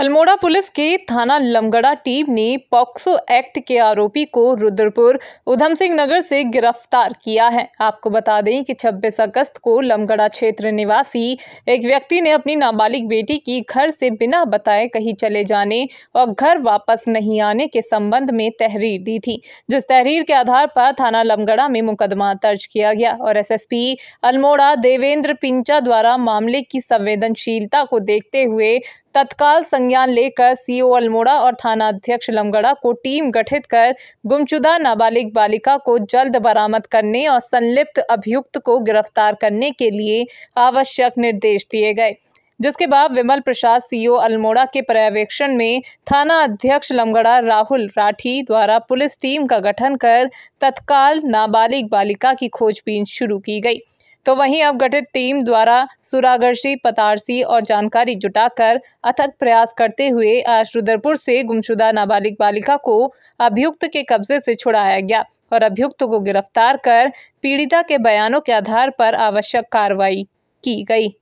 Almora police के थाना Lamgada team ने पॉक्सो एक्ट के आरोपी को रुद्रपुर उधम सिंह नगर से गिरफ्तार किया है आपको बता दें कि 26 अगस्त को लमगड़ा क्षेत्र निवासी एक व्यक्ति ने अपनी नाबालिग बेटी की घर से बिना बताए कहीं चले जाने और घर वापस नहीं आने के संबंध में तहरीर दी थी जिस तहरीर के आधार पर थाना लमगड़ा में मुकदमा दर्ज किया गया और एस अल्मोड़ा देवेंद्र पिंचा द्वारा मामले की संवेदनशीलता को देखते हुए तत्काल संज्ञान लेकर सीओ अल्मोड़ा और थाना अध्यक्ष लमगड़ा को टीम गठित कर गुमशुदा नाबालिग बालिका को जल्द बरामद करने और संलिप्त अभियुक्त को गिरफ्तार करने के लिए आवश्यक निर्देश दिए गए जिसके बाद विमल प्रसाद सीओ अल्मोड़ा के पर्यवेक्षण में थाना अध्यक्ष लमगड़ा राहुल राठी द्वारा पुलिस टीम का गठन कर तत्काल नाबालिग बालिका की खोजबीन शुरू की गई तो वहीं अब गठित टीम द्वारा सुरागर्षी पतारसी और जानकारी जुटाकर अथक प्रयास करते हुए आज रुद्रपुर से गुमशुदा नाबालिग बालिका को अभियुक्त के कब्जे से छुड़ाया गया और अभियुक्त को गिरफ्तार कर पीड़िता के बयानों के आधार पर आवश्यक कार्रवाई की गई